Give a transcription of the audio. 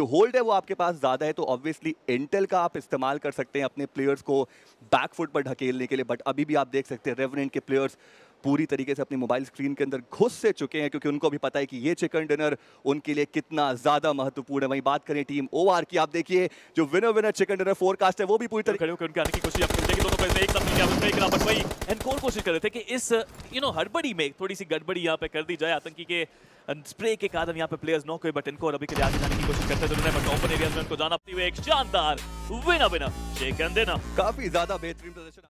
जो होल्ड है वो आपके पास ज़्यादा है तो ऑब्वियसली इंटेल का आप इस्तेमाल कर सकते हैं अपने प्लेयर्स को बैकफुट पर ढकेलने के लिए बट अभी भी आप देख सकते हैं रेवनेंट के प्लेयर्स पूरी तरीके से अपनी मोबाइल स्क्रीन के अंदर घुस से चुके हैं क्योंकि उनको भी पता है कि ये चिकन डिनर उनके लिए कितना ज़्यादा महत्वपूर्ण है वहीं बात करें टीम ओआर की आप देखिए जो winner winner chicken dinner forecast है वो भी पूरी तरह खड़े होकर उनके आने की कोशिश दोनों पैसे लेकिन बट भाई एनकोर कोशिश कर रहे थे कि इस यू नो हड़बड़ी में थोड़ी सी गड़बड़ी यहाँ पे कर दी जाए आतंकी के स्प्रे अं, के कारण यहाँ पे प्लेयर्स नॉक हुए बट इनको अभी के लिए आगे जाने की कोशिश करते हैं बट ओपन एरिया में उनको जाना पड़ती हुई एक शानदार विना विना शेकन देना काफी ज्यादा बेहतरीन प्रदर्शन